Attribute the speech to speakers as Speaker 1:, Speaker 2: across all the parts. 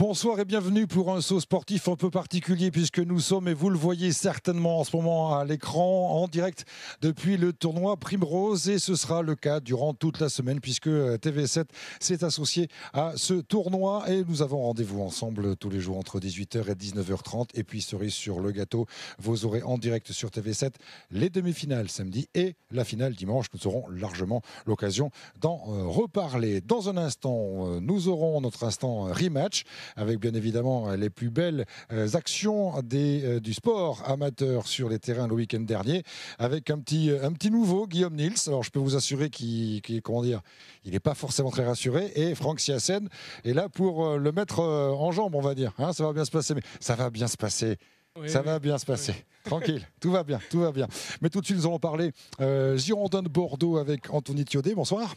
Speaker 1: Bonsoir et bienvenue pour un saut sportif un peu particulier puisque nous sommes, et vous le voyez certainement en ce moment à l'écran, en direct depuis le tournoi Primrose et ce sera le cas durant toute la semaine puisque euh, TV7 s'est associé à ce tournoi et nous avons rendez-vous ensemble tous les jours entre 18h et 19h30 et puis cerise sur le gâteau, vous aurez en direct sur TV7 les demi-finales samedi et la finale dimanche. Nous aurons largement l'occasion d'en euh, reparler. Dans un instant, euh, nous aurons notre instant rematch avec bien évidemment les plus belles euh, actions des, euh, du sport amateur sur les terrains le week-end dernier, avec un petit, euh, un petit nouveau, Guillaume Nils. Alors je peux vous assurer qu'il comment dire, il n'est pas forcément très rassuré. Et Franck Siassen est là pour le mettre en jambe, on va dire. Hein. ça va bien se passer, mais ça va bien se passer ça va bien se passer. Tranquille, tout va bien, tout va bien. Mais tout de suite, nous allons parler euh, Girondins de Bordeaux avec Anthony Thiodet. Bonsoir.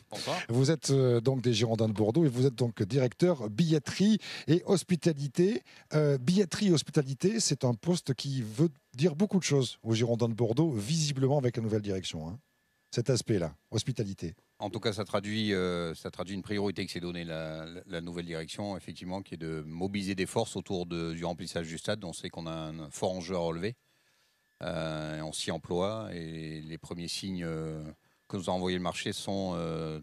Speaker 1: Vous êtes euh, donc des Girondins de Bordeaux et vous êtes donc directeur billetterie et hospitalité. Euh, billetterie et hospitalité, c'est un poste qui veut dire beaucoup de choses aux Girondins de Bordeaux, visiblement avec la nouvelle direction. Hein cet aspect-là, hospitalité.
Speaker 2: En tout cas, ça traduit, euh, une priorité que s'est donnée la, nouvelle direction, effectivement, qui est de mobiliser des forces autour du remplissage du stade. On sait qu'on a un fort enjeu à relever. Euh, on s'y emploie et les premiers signes euh, que nous a envoyés le marché sont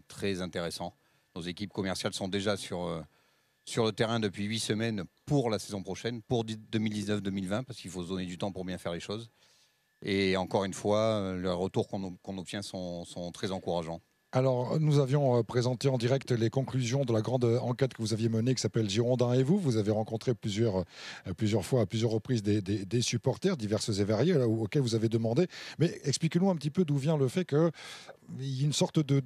Speaker 2: très intéressants. Nos équipes commerciales sont déjà sur, sur le terrain depuis huit semaines pour la saison prochaine, pour 2019-2020, parce qu'il faut se donner du temps pour bien faire les choses. Et encore une fois, euh, les retours qu'on obtient sont très encourageants.
Speaker 1: Alors, nous avions euh, présenté en direct les conclusions de la grande euh, enquête que vous aviez menée qui s'appelle Girondins et vous. Vous avez rencontré plusieurs, euh, plusieurs fois, à plusieurs reprises, des, supporters diverses et variées, auxquels vous avez demandé. Mais expliquez-nous un petit peu d'où vient le fait qu'il y ait une sorte de,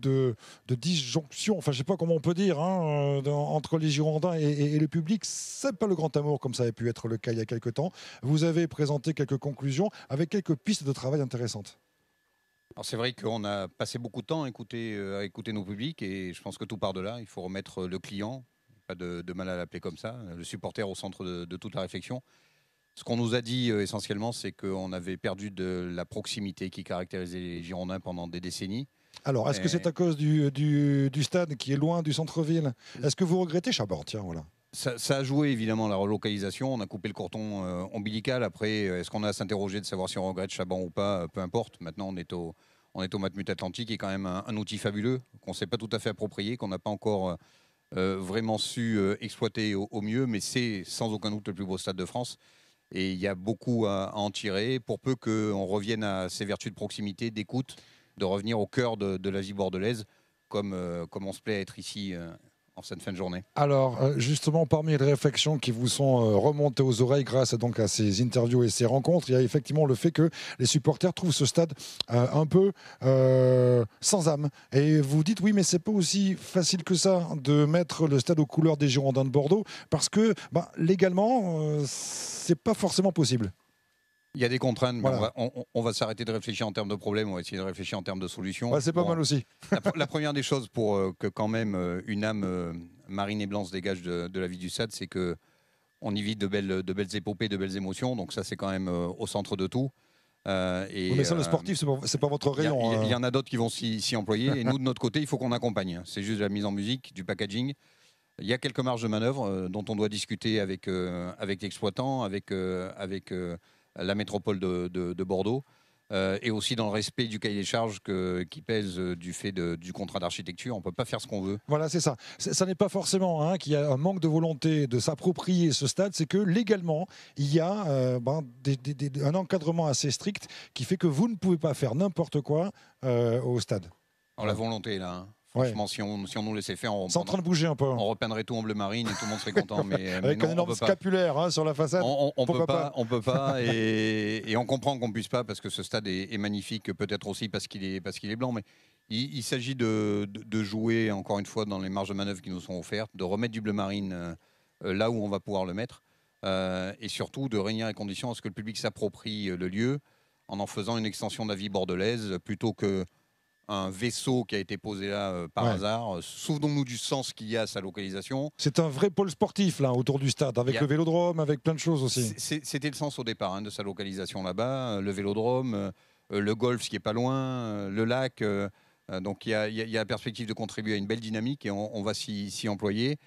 Speaker 1: disjonction, enfin, je ne sais pas comment on peut dire, hein, entre les Girondins et, le public. Ce n'est pas le grand amour comme ça a pu être le cas il y a quelques temps. Vous avez présenté quelques conclusions avec quelques pistes de travail intéressantes.
Speaker 2: Alors c'est vrai qu'on a passé beaucoup de temps euh, à écouter, nos publics et je pense que tout part de là. Il faut remettre euh, le client, pas de, mal à l'appeler comme ça, euh, le supporter au centre de, toute la réflexion. Ce qu'on nous a dit essentiellement, c'est qu'on avait perdu de la proximité qui caractérisait les Girondins pendant des décennies. Alors, est-ce que c'est à
Speaker 1: cause du, stade qui est loin du centre-ville Est-ce que vous regrettez Chabord Tiens, voilà
Speaker 2: ça, a joué évidemment la relocalisation. On a coupé le cordon euh, ombilical. Après, euh, est-ce qu'on a à s'interroger de savoir si on regrette Chaban ou pas euh, Peu importe. Maintenant, on est au, on est au Matmut Atlantique, qui est quand même un, outil fabuleux qu'on ne s'est pas tout à fait approprié, qu'on n'a pas encore vraiment su exploiter au, mieux. Mais c'est sans aucun doute le plus beau stade de France. Et il y a beaucoup à, en tirer pour peu qu'on revienne à ses vertus de proximité, d'écoute, de revenir au cœur de, la vie bordelaise. Comme, on se plaît à être ici, en cette fin de journée
Speaker 1: Alors, euh, justement, parmi les réflexions qui vous sont euh, remontées aux oreilles grâce à, donc, à ces interviews et ces rencontres, il y a effectivement le fait que les supporters trouvent ce stade euh, un peu sans âme. Et vous dites, oui, mais c'est pas aussi facile que ça de mettre le stade aux couleurs des Girondins de Bordeaux, parce que ben, légalement, c'est pas forcément possible.
Speaker 2: Il y a des contraintes, mais on va, s'arrêter de réfléchir en termes de problèmes, on va essayer de réfléchir en termes de solutions. c'est pas mal aussi. la, première des choses pour euh, que quand même euh, une âme euh, marine et blanche se dégage de, la vie du SAD, c'est qu'on y vit de belles, de belles épopées, de belles émotions, donc ça c'est quand même au centre de tout. Euh, et, mais ça, le sportif,
Speaker 1: c'est pas, pas votre rayon. Hein. Il y,
Speaker 2: en a d'autres qui vont s'y employer. et nous, de notre côté, il faut qu'on accompagne. C'est juste de la mise en musique, du packaging. Il y a quelques marges de manœuvre dont on doit discuter avec, avec l'exploitant, avec, avec la métropole de, Bordeaux, euh, et aussi dans le respect du cahier des charges qui pèse euh, du fait du contrat d'architecture. On ne peut pas faire ce qu'on veut.
Speaker 1: Voilà, c'est ça. Ça n'est pas forcément hein, qu'il y a un manque de volonté de s'approprier ce stade, c'est que légalement, il y a euh, ben, un encadrement assez strict qui fait que vous ne pouvez pas faire n'importe quoi au stade.
Speaker 2: Oh, la volonté, là. Hein. Franchement, si on, nous laissait faire, on. en train de bouger un peu. Hein. On repeindrait tout en bleu marine et tout le monde serait content. mais, euh, Avec un énorme
Speaker 1: scapulaire hein, sur la façade. On, ne peut pas, On peut pas.
Speaker 2: et, on comprend qu'on puisse pas parce que ce stade est, magnifique, peut-être aussi parce qu'il est, parce est blanc. Mais il, s'agit de, jouer, encore une fois, dans les marges de manœuvre qui nous sont offertes, de remettre du bleu marine euh, là où on va pouvoir le mettre. Euh, et surtout de réunir les conditions à ce que le public s'approprie le lieu en en faisant une extension d'avis bordelaise plutôt que un vaisseau qui a été posé là euh, par hasard. Euh, souvenons-nous du sens qu'il y a à sa localisation.
Speaker 1: C'est un vrai pôle sportif là autour du stade, avec le vélodrome, avec plein de choses aussi.
Speaker 2: C'était le sens au départ hein, de sa localisation là-bas, euh, le vélodrome, le golf, ce qui est pas loin, le lac. donc il y, a, la perspective de contribuer à une belle dynamique et on, va s'y employer.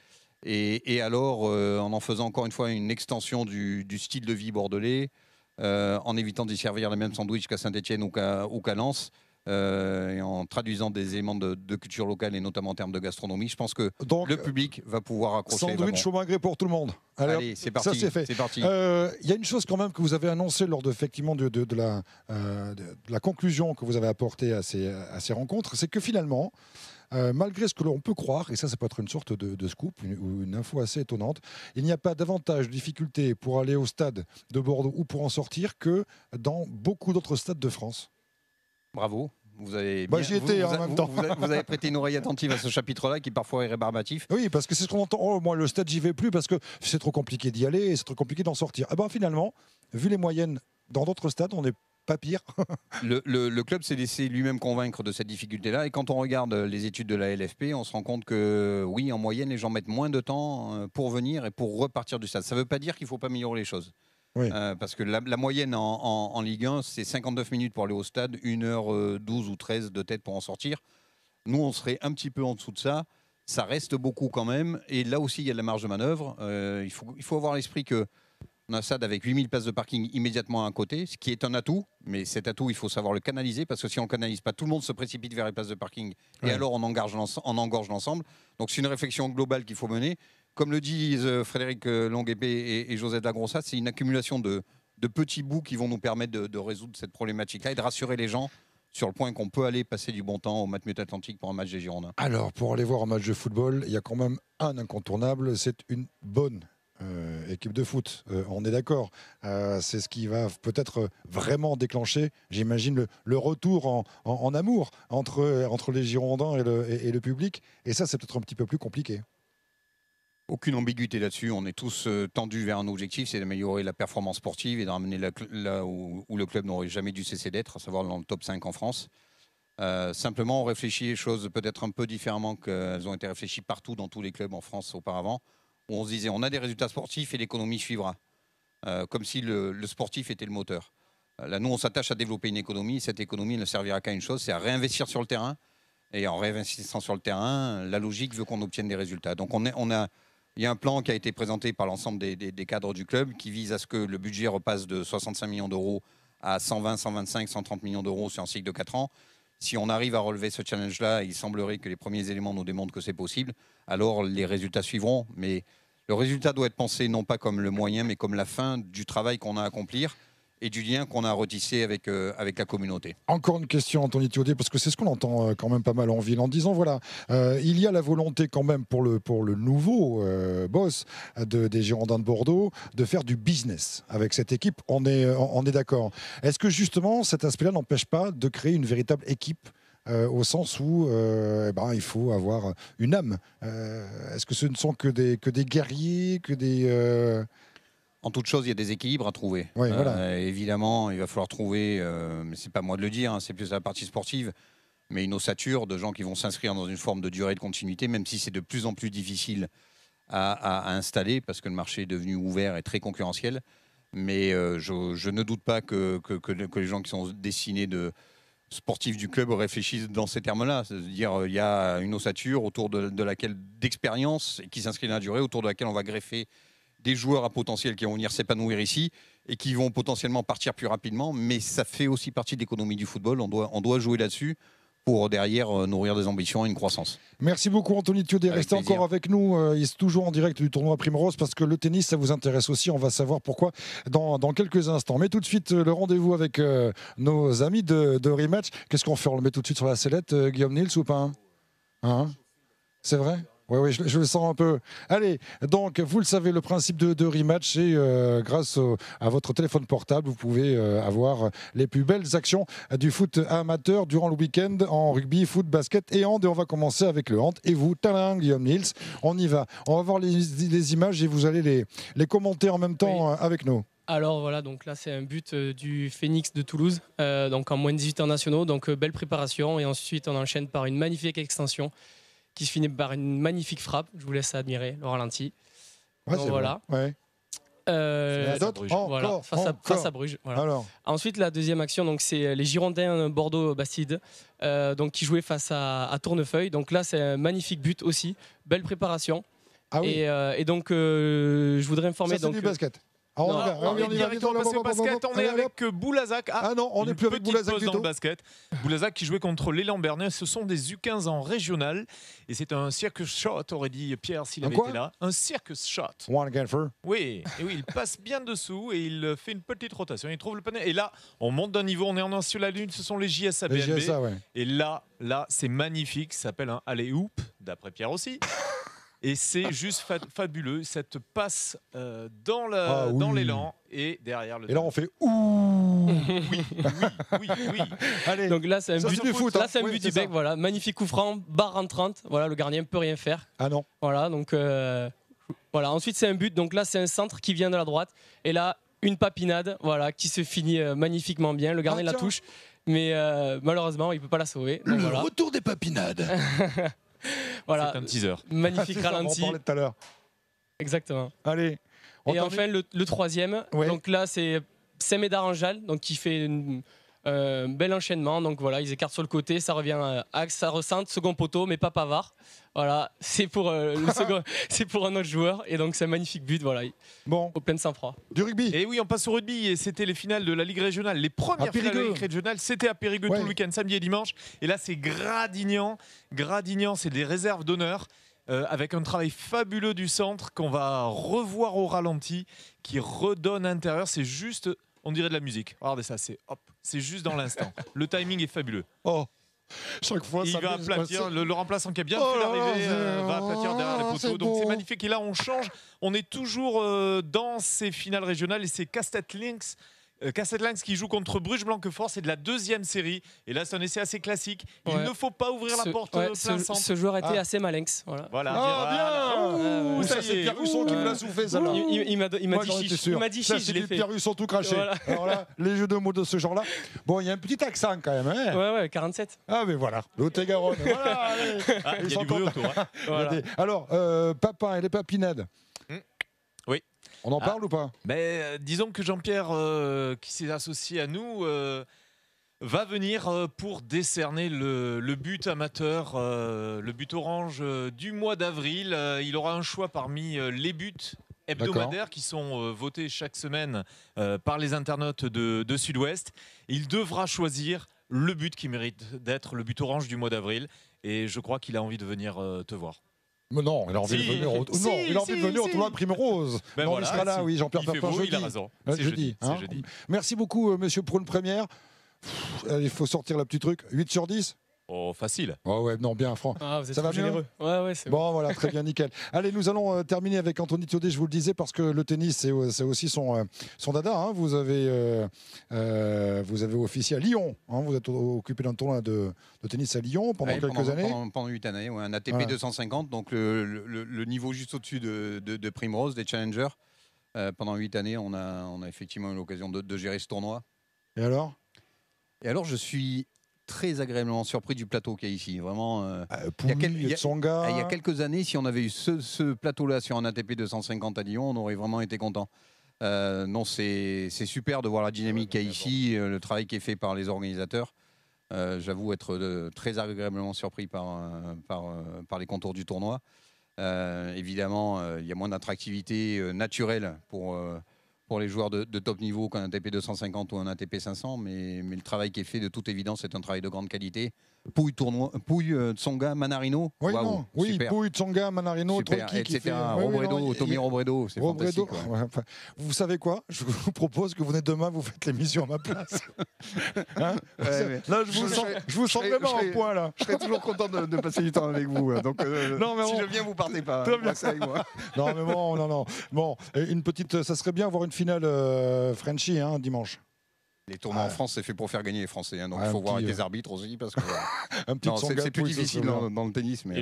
Speaker 2: Et, alors, en en faisant encore une fois une extension du, style de vie bordelais, en évitant d'y servir les mêmes sandwichs qu'à Saint-Etienne ou qu'à Lens, euh, et en traduisant des éléments de, culture locale et notamment en termes de gastronomie, je pense que le public va pouvoir euh, accrocher. Sandwich
Speaker 1: pour tout le monde. Allez, c'est parti. Ça c'est fait. Il y a une chose quand même que vous avez annoncée lors de, effectivement de, la, euh, la conclusion que vous avez apportée à ces, rencontres, c'est que finalement, malgré ce que l'on peut croire, et ça, ça peut être une sorte de, scoop ou une, info assez étonnante, il n'y a pas davantage de difficultés pour aller au stade de Bordeaux ou pour en sortir que dans beaucoup d'autres stades de France.
Speaker 2: Bravo. Vous avez, prêté une oreille attentive à ce chapitre-là qui parfois est rébarbatif.
Speaker 1: Oui, parce que c'est ce qu'on entend. Oh, moi, le stade, j'y vais plus parce que c'est trop compliqué d'y aller, et c'est trop compliqué d'en sortir. Ah ben, finalement, vu les moyennes dans d'autres stades, on n'est pas pire.
Speaker 2: le, le, club s'est laissé lui-même convaincre de cette difficulté-là. Et quand on regarde euh, les études de la LFP, on se rend compte que, euh, oui, en moyenne, les gens mettent moins de temps euh, pour venir et pour repartir du stade. Ça ne veut pas dire qu'il ne faut pas améliorer les choses. Euh, parce que la, moyenne en, Ligue 1, c'est 59 minutes pour aller au stade, 1h12 euh, ou 13 de tête pour en sortir. Nous, on serait un petit peu en dessous de ça. Ça reste beaucoup quand même. Et là aussi, il y a de la marge de manœuvre. Euh, il, faut, il faut avoir l'esprit que on a stade avec 8000 places de parking immédiatement à un côté, ce qui est un atout, mais cet atout, il faut savoir le canaliser, parce que si on ne canalise pas, tout le monde se précipite vers les places de parking, et alors on engorge, on engorge l'ensemble. Donc c'est une réflexion globale qu'il faut mener comme le disent euh, Frédéric euh, Longuebé et, et José c'est une accumulation de, petits bouts qui vont nous permettre de, résoudre cette problématique-là et de rassurer les gens sur le point qu'on peut aller passer du bon temps au MatMut Atlantique pour un match des Girondins
Speaker 1: Alors, pour aller voir un match de football, il y a quand même un incontournable, c'est une bonne euh, équipe de foot. on est d'accord. c'est ce qui va peut-être vraiment déclencher, j'imagine, le, retour en, amour entre, les Girondins et le public. Et ça, c'est peut-être un petit peu plus compliqué.
Speaker 2: Aucune ambiguïté là-dessus. On est tous euh, tendus vers un objectif, c'est d'améliorer la performance sportive et d'amener ramener là où, le club n'aurait jamais dû cesser d'être, à savoir dans le top 5 en France. Euh, simplement, on réfléchit les choses peut-être un peu différemment qu'elles ont été réfléchies partout dans tous les clubs en France auparavant, où on se disait on a des résultats sportifs et l'économie suivra, euh, comme si le, sportif était le moteur. Là, nous, on s'attache à développer une économie. Cette économie ne servira qu'à une chose, c'est à réinvestir sur le terrain. Et en réinvestissant sur le terrain, la logique veut qu'on obtienne des résultats. Donc on, on a il y a un plan qui a été présenté par l'ensemble des, cadres du club qui vise à ce que le budget repasse de 65 millions d'euros à 120, 125, 130 millions d'euros sur un cycle de 4 ans. Si on arrive à relever ce challenge-là, il semblerait que les premiers éléments nous démontrent que c'est possible, alors les résultats suivront. Mais le résultat doit être pensé non pas comme le moyen, mais comme la fin du travail qu'on a à accomplir et du lien qu'on a retissé avec, euh, avec la communauté.
Speaker 1: Encore une question, Anthony Thiodet, parce que c'est ce qu'on entend euh, quand même pas mal en ville, en disant, voilà, euh, il y a la volonté quand même pour le, pour le nouveau boss de, des Girondins de Bordeaux de faire du business avec cette équipe, on est, on est d'accord. Est-ce que justement cet aspect-là n'empêche pas de créer une véritable équipe au sens où eh ben, il faut avoir une âme. Est-ce que ce ne sont que des, que des guerriers, que des...
Speaker 2: En toute chose, il y a des équilibres à trouver. Euh, évidemment, il va falloir trouver, euh, ce n'est pas moi de le dire, hein, c'est plus la partie sportive, mais une ossature de gens qui vont s'inscrire dans une forme de durée de continuité, même si c'est de plus en plus difficile à, installer, parce que le marché est devenu ouvert et très concurrentiel. Mais euh, je, ne doute pas que, les gens qui sont dessinés de sportifs du club réfléchissent dans ces termes-là. C'est-à-dire, il y a une ossature autour de, de laquelle, d'expérience, qui s'inscrit dans la durée, autour de laquelle on va greffer des joueurs à potentiel qui vont venir s'épanouir ici et qui vont potentiellement partir plus rapidement. Mais ça fait aussi partie de l'économie du football. On doit, on doit jouer là-dessus pour derrière euh, nourrir des ambitions et une croissance.
Speaker 1: Merci beaucoup Anthony Thiodé, Restez encore avec nous. Il euh, est toujours en direct du tournoi Primrose parce que le tennis, ça vous intéresse aussi. On va savoir pourquoi dans, quelques instants. Mais tout de suite, euh, le rendez-vous avec nos amis de, Rematch. Qu'est-ce qu'on fait On le met tout de suite sur la sellette, Guillaume Nils ou pas hein, hein C'est vrai oui, je, le sens un peu. Allez, donc, vous le savez, le principe de, rematch, c'est euh, grâce à votre téléphone portable, vous pouvez euh, avoir les plus belles actions du foot amateur durant le week-end en rugby, foot, basket et hand. Et on va commencer avec le hand. Et vous, Talin, Guillaume Nils, on y va. On va voir les, images et vous allez les, commenter en même temps euh, avec nous.
Speaker 3: Alors voilà, donc là c'est un but du Phoenix de Toulouse, donc en moins de 18 nationaux, donc belle préparation et ensuite on enchaîne par une magnifique extension qui se finit par une magnifique frappe. Je vous laisse admirer le ralenti. voilà. Ouais.
Speaker 2: Euh,
Speaker 3: Encore, face, à, Bruges. Ensuite, la deuxième action, donc c'est euh, les Girondins euh, Bordeaux-Bastide, euh, donc qui jouaient face à, Tournefeuille. Donc là, c'est un magnifique but aussi, belle préparation. Ah et, donc, je voudrais informer. Ça, donc, du basket on, est au basket. On est avec
Speaker 4: euh, Boulazac ah, ah, non, on plus basket. Boulazac qui jouait contre l'élan Bernet. Ce sont des U15 en régional. Et c'est un circus shot, aurait dit Pierre s'il avait été là. Un circus shot. Oui, et oui, il passe bien dessous et il fait une petite rotation. Il trouve le panier. Et là, on monte d'un niveau. On est en un la lune. Ce sont les JSA, Et là, là, c'est magnifique. Ça s'appelle un aller hoop d'après Pierre aussi. Et c'est juste fabuleux, cette passe euh,
Speaker 1: ah dans l'élan
Speaker 4: et derrière
Speaker 3: le. Et là, on fait
Speaker 1: ouh
Speaker 3: oui, oui, oui, Allez, Donc là, c'est un, but, du foot, là, hein. un but du bec, voilà. Magnifique coup franc, barre en Voilà, le gardien ne peut rien faire. Ah non. Voilà, donc. Euh, voilà, ensuite c'est un but, donc là c'est un centre qui vient de la droite, et là une papinade, voilà, qui se finit euh, magnifiquement bien, le gardien ah, la touche, mais malheureusement il peut pas la sauver. le retour des papinades Voilà. C'est un teaser. Magnifique ça, ralenti. On en parlait tout à l'heure. Exactement. Allez. On Et enfin, le, troisième. Donc là, c'est Semedar Aranjal, donc qui fait une, euh, bel enchaînement, donc voilà, ils écartent sur le côté, ça revient euh, à axe, ça ressente, second poteau, mais pas Pavard. Voilà, c'est pour, euh, le c'est pour un autre joueur, et donc c'est un magnifique
Speaker 4: but, voilà, bon. au plein de froid Du rugby Et eh oui, on passe au rugby, et c'était les finales de la Ligue régionale, les premières finales de la Ligue régionale, c'était à Périgueux tout le week-end, samedi et dimanche, et là c'est Gradignan, Gradignan, c'est des réserves d'honneur. avec un travail fabuleux du centre qu'on va revoir au ralenti, qui redonne à l'intérieur. C'est juste on dirait de la musique. Regardez ça, c'est hop, c'est juste dans l'instant. le timing est fabuleux.
Speaker 1: Oh chaque fois, il ça va aplatir,
Speaker 4: le, le, remplaçant qui bien oh l'arrivée euh, va aplatir derrière les oh, poteaux. c'est magnifique. Et là, on change. On est toujours euh, dans ces finales régionales et ces casse links euh, Cassette Lines qui joue contre Bruges Blanquefort, c'est de la deuxième série. Et là, c'est un essai assez classique. Il ne faut pas ouvrir la porte ouais, euh,
Speaker 3: plein ce, ce, joueur était ah. assez malinx. Voilà. voilà. Ah, ah, bien Ça, c'est Pierre Husson qui me l'a
Speaker 1: soufflé, ça. Il, il, il m'a dit chiche. Il m'a dit chiche. C'est Pierre Husson tout craché. Voilà. Alors là, les jeux de mots de ce genre-là. Bon, il y a un petit accent quand même. Hein. Ouais, ouais, 47. Ah, mais voilà. L'Oté-Garonne. Voilà, il y a du bruit autour. Hein. Alors, euh, Papin et les papinades. On en ah. parle ou pas
Speaker 4: Mais euh, disons que Jean-Pierre, euh, qui s'est associé à nous, euh, va venir pour décerner le, but amateur, le but orange du mois d'avril. il aura un choix parmi les buts hebdomadaires qui sont votés chaque semaine par les internautes de, de Sud-Ouest. Il devra choisir le but qui mérite d'être le but orange du mois d'avril. Et je crois qu'il a envie de venir te voir.
Speaker 1: Mais non, il a envie de venir au, non, il a envie si, de venir au tournoi de prime Ben non, voilà, il sera là, oui, Jean-Pierre Papin. Il a raison. Euh, c'est jeudi, hein jeudi, Merci beaucoup, euh, monsieur, pour une première. Euh, il faut sortir le petit truc. 8 sur 10 Oh, facile. Oh ouais, non, bien, franc. Ah, ça va généreux. bon. voilà, très bien, nickel. Allez, nous allons euh, terminer avec Anthony Thiodé, je vous le disais, parce que le tennis, c'est aussi son, euh, son dada. Hein. Vous, avez, euh, vous avez officié à Lyon. Hein. Vous êtes occupé d'un tournoi de, de, tennis à Lyon pendant quelques années. Pendant,
Speaker 2: huit années, un ATP 250, donc le, niveau juste au-dessus de, Primrose, des Challengers. pendant huit années, on a, on a effectivement eu l'occasion de, de gérer ce tournoi. Et alors et alors, je suis très agréablement surpris du plateau qu'il y a ici. Vraiment. il, y a quelques années, si on avait eu ce, plateau-là sur un ATP 250 à Lyon, on aurait vraiment été content. Euh, non, c'est super de voir la dynamique qu'il y a ici, euh, le travail qui est fait par les organisateurs. Euh, j'avoue être très agréablement surpris par, par, par les contours du tournoi. évidemment, il y a moins d'attractivité naturelle pour pour les joueurs de, top niveau qu'un ATP 250 ou un ATP 500, mais, mais le travail qui est fait, de toute évidence, est un travail de grande qualité. Pouille, tournoi, Pouille, euh, Tsonga, Manarino. Oui, oui Pouille,
Speaker 1: Tsonga, Manarino, Super, etc. Fait... Euh, Robredo, Tommy Robredo, c'est fantastique. vous savez quoi Je vous propose que vous venez demain, vous faites l'émission à ma place. là, hein? je vous sens, vous vraiment en point. Là. Je serais toujours content de, passer du temps avec vous. Hein, donc, euh, si je viens, vous partez pas. Avec moi. non, mais bon, non, non. Bon, une petite, ça serait bien avoir une finale Frenchie hein, dimanche.
Speaker 2: Les tournois en France, c'est fait pour faire gagner les Français. Hein. donc il faut voir avec les euh, arbitres aussi, parce que c'est plus difficile dans, le tennis, mais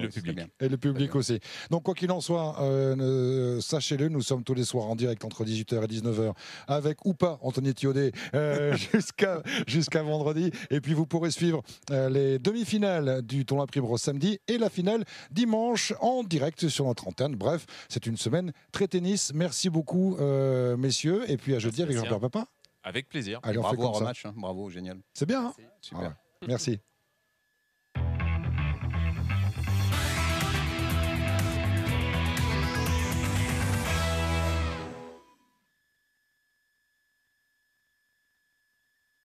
Speaker 1: et le public. aussi. Donc quoi qu'il en soit, euh, sachez-le, nous sommes tous les soirs en direct entre 18h et 19h avec ou pas Anthony Thiodet euh, jusqu'à vendredi. Et puis vous pourrez suivre les demi-finales du tournoi Prix samedi et la finale dimanche en direct sur notre antenne. Bref, c'est une semaine très tennis. Merci beaucoup, messieurs. Et puis à jeudi avec Jean-Pierre Papin.
Speaker 2: Avec plaisir. Allez, bravo au match, hein. bravo, génial.
Speaker 1: C'est bien. Hein Super. Merci.